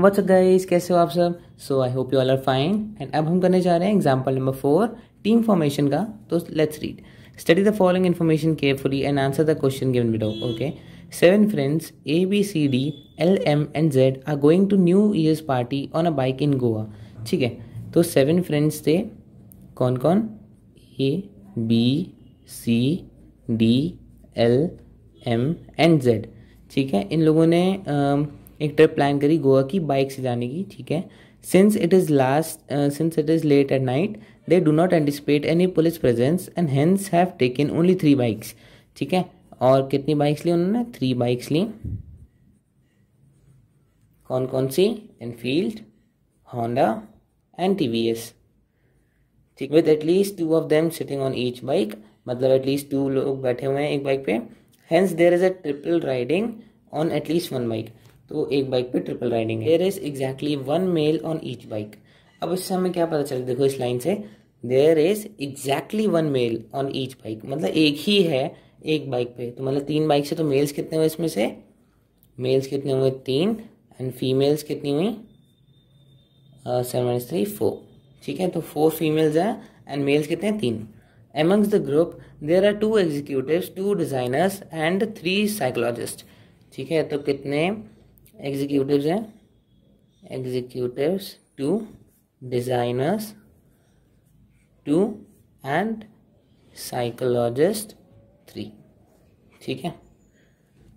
WhatsApp guys कैसे हो आप सब so I hope you all are fine and अब हम करने जा रहे हैं example number four team formation का तो let's read study the following information carefully and answer the question given below okay seven friends A B C D L M and Z are going to new years party on a bike in Goa ठीक है तो seven friends थे कौन कौन A B C D L M and Z ठीक है इन लोगों ने uh, एक ट्रिप प्लान करी गोवा की बाइक से जाने की ठीक है since it is last since it is late at night they do not anticipate any police presence and hence have taken only three bikes ठीक है और कितनी बाइक्स ली उन्होंने थ्री बाइक्स ली कौन कौन सी Enfield Honda and T V S ठीक with at least two of them sitting on each bike मतलब एटलीस्ट टू लोग बैठे हुए हैं एक बाइक पे hence there is a triple riding on at least one bike तो एक बाइक पे triple riding there is exactly one male on each bike अब इससे हमें क्या पता चले देखो इस लाइन से there is exactly one male on each bike मतलब एक ही है एक बाइक पे तो मतलब तीन बाइक से तो मेल्स कितने हुए इसमें से मेल्स कितने हुए तीन एंड फीमेल्स कितनी हुई सेवन थ्री फोर ठीक है तो फोर फीमेल्स हैं एंड मेल्स कितने हैं तीन amongst the group there are two executive two designers and three psychologist ठीक है तो कितने एग्जीक्यूटिव हैं executive two designers two and psychologist three ठीक है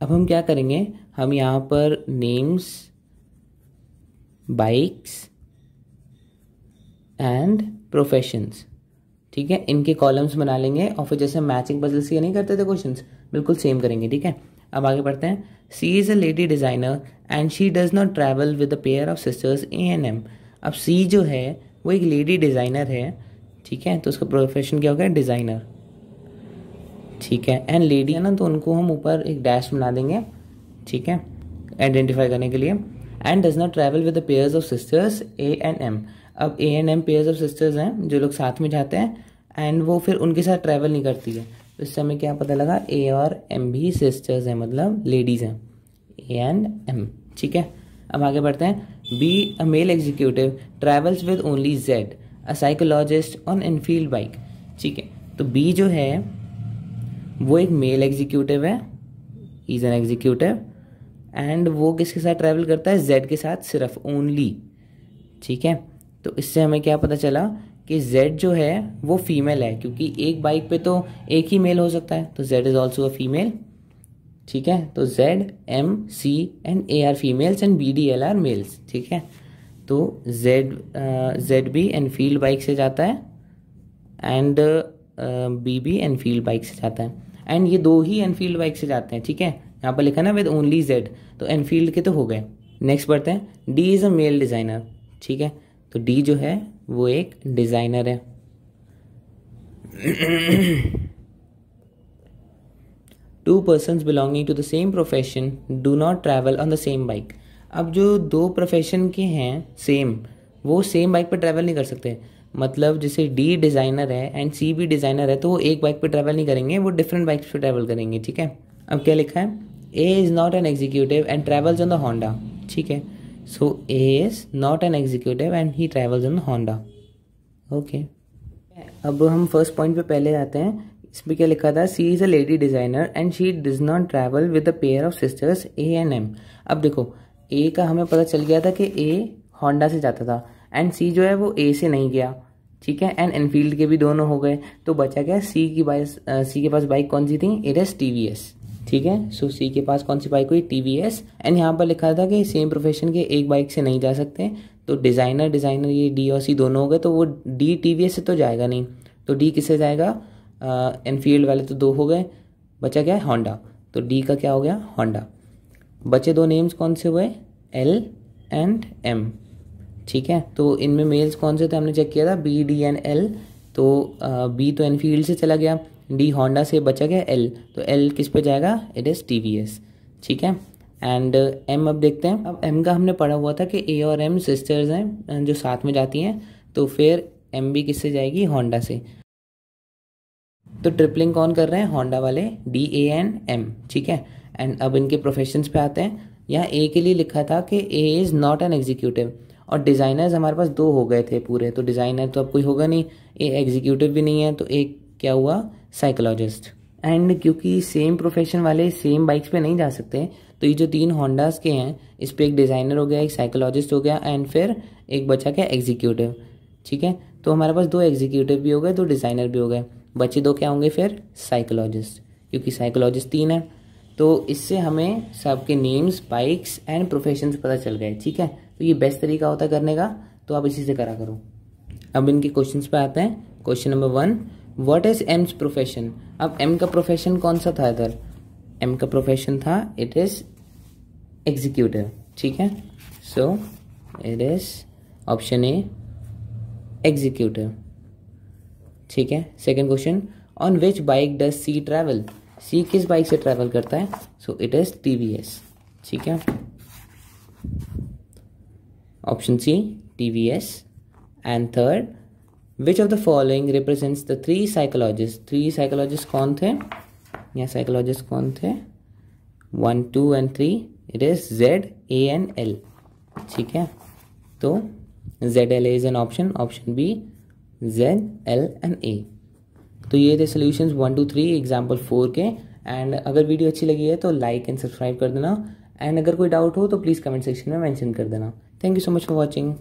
अब हम क्या करेंगे हम यहाँ पर नेम्स बाइक्स एंड प्रोफेशंस ठीक है इनके कॉलम्स बना लेंगे और फिर जैसे मैचिंग पजल्स ये नहीं करते थे क्वेश्चंस बिल्कुल सेम करेंगे ठीक है अब आगे बढ़ते हैं C is a lady designer and she does not travel with a pair of sisters A and M अब सी जो है वो एक लेडी डिज़ाइनर है ठीक है तो उसका प्रोफेशन क्या हो गया डिज़ाइनर ठीक है एंड लेडी है ना तो उनको हम ऊपर एक डैश बना देंगे ठीक है आइडेंटिफाई करने के लिए and does not travel with the pairs of sisters A and M अब A and M pairs of sisters हैं जो लोग साथ में जाते हैं एंड वो फिर उनके साथ ट्रैवल नहीं करती है तो इससे हमें क्या पता लगा ए और एम भी सिस्टर्स हैं मतलब लेडीज़ हैं ए एंड एम ठीक है अब आगे बढ़ते हैं B a male executive travels with only Z a psychologist on Enfield bike ठीक है तो बी जो है वो एक मेल एग्जीक्यूटिव है इज़ एन एग्जीक्यूटिव एंड वो किसके साथ ट्रैवल करता है जेड के साथ सिर्फ ओनली ठीक है तो इससे हमें क्या पता चला कि Z जो है वो फीमेल है क्योंकि एक बाइक पे तो एक ही मेल हो सकता है तो Z is also a female ठीक है तो Z M C and A are females and B D L are males ठीक है तो Z Z B Enfield bike से जाता है and B B Enfield bike से जाता है एंड ये दो ही एनफील्ड बाइक से जाते हैं ठीक है यहाँ पर लिखा ना विद ओनली जेड तो एनफील्ड के तो हो गए नेक्स्ट बढ़ते हैं D is a male designer ठीक है तो डी जो है वो एक डिज़ाइनर है two person belonging to the same profession do not travel on the same bike अब जो दो प्रोफेशन के हैं सेम वो सेम बाइक पर ट्रैवल नहीं कर सकते मतलब जैसे डी डिज़ाइनर है एंड सी भी डिज़ाइनर है तो वो एक बाइक पर ट्रैवल नहीं करेंगे वो डिफरेंट बाइक्स पर ट्रैवल करेंगे ठीक है अब क्या लिखा है A is not an executive and travels on the Honda ठीक है So A is not an executive and he travels in Honda. Okay. अब हम फर्स्ट पॉइंट पे पहले आते हैं इसमें क्या लिखा था C is a lady designer and she does not travel with a pair of sisters A and M अब देखो ए का हमें पता चल गया था कि ए होंडा से जाता था एंड सी जो है वो ए से नहीं गया ठीक है एंड एनफील्ड के भी दोनों हो गए तो बचा गया सी की बाइक सी के पास बाइक कौन सी थी it's T V S ठीक है सो सी के पास कौन सी बाइक हुई टी वी एस एंड यहाँ पर लिखा था कि सेम प्रोफेशन के एक बाइक से नहीं जा सकते तो डिज़ाइनर डिज़ाइनर ये डी और सी दोनों हो गए तो वो डी टी वी एस से तो जाएगा नहीं तो डी किससे जाएगा एनफील्ड वाले तो दो हो गए बचा क्या है होंडा तो डी का क्या हो गया होंडा बचे दो नेम्स कौन से हुए एल एंड एम ठीक है तो इनमें मेल्स कौन से थे हमने चेक किया था बी डी एंड एल तो बी तो एनफील्ड से चला गया डी होंडा से बचा गया एल तो एल किस पे जाएगा it is T V S ठीक है एंड एम uh, अब देखते हैं अब एम का हमने पढ़ा हुआ था कि ए और एम सिस्टर्स हैं जो साथ में जाती हैं तो फिर एम भी किससे जाएगी होंडा से तो ट्रिपलिंग कौन कर रहे हैं होंडा वाले डी ए एन एम ठीक है एंड अब इनके प्रोफेशंस पे आते हैं यहाँ ए के लिए लिखा था कि A is not an executive और डिज़ाइनर्स हमारे पास दो हो गए थे पूरे तो डिज़ाइनर तो अब कोई होगा नहीं ए एग्जीक्यूटिव भी नहीं है तो ए क्या हुआ साइकोलॉजिस्ट एंड क्योंकि सेम प्रोफेशन वाले सेम बाइक्स पे नहीं जा सकते तो ये जो तीन होंडास के हैं इस पर एक डिज़ाइनर हो गया एक साइकोलॉजिस्ट हो गया एंड फिर एक बचा क्या एग्जीक्यूटिव ठीक है तो हमारे पास दो एग्जीक्यूटिव भी हो गए दो डिज़ाइनर भी हो गए बचे दो क्या होंगे फिर साइकोलॉजिस्ट क्योंकि साइकोलॉजिस्ट तीन है तो इससे हमें सबके नेम्स बाइक्स एंड प्रोफेशन पता चल गए ठीक है तो ये बेस्ट तरीका होता है करने का तो आप इसी से करा करो अब इनके क्वेश्चन पे आते हैं question number one what is M's profession अब एम का प्रोफेशन कौन सा था इधर एम का प्रोफेशन था इट इज एग्जीक्यूटिव ठीक है so it is option A executive ठीक है second question on which bike does C travel C किस बाइक से ट्रेवल करता है so it is T V S ठीक है option C T V S and third which of the following represents the three psychologist three psychologist कौन थे या psychologist कौन थे one two and three it is Z A and L ठीक है तो Z L A is an option option B Z L and A तो ये थे solution one two three example four के एंड अगर वीडियो अच्छी लगी है तो लाइक एंड सब्सक्राइब कर देना एंड अगर कोई डाउट हो तो प्लीज़ कमेंट सेक्शन में मैंशन कर देना thank you so much for watching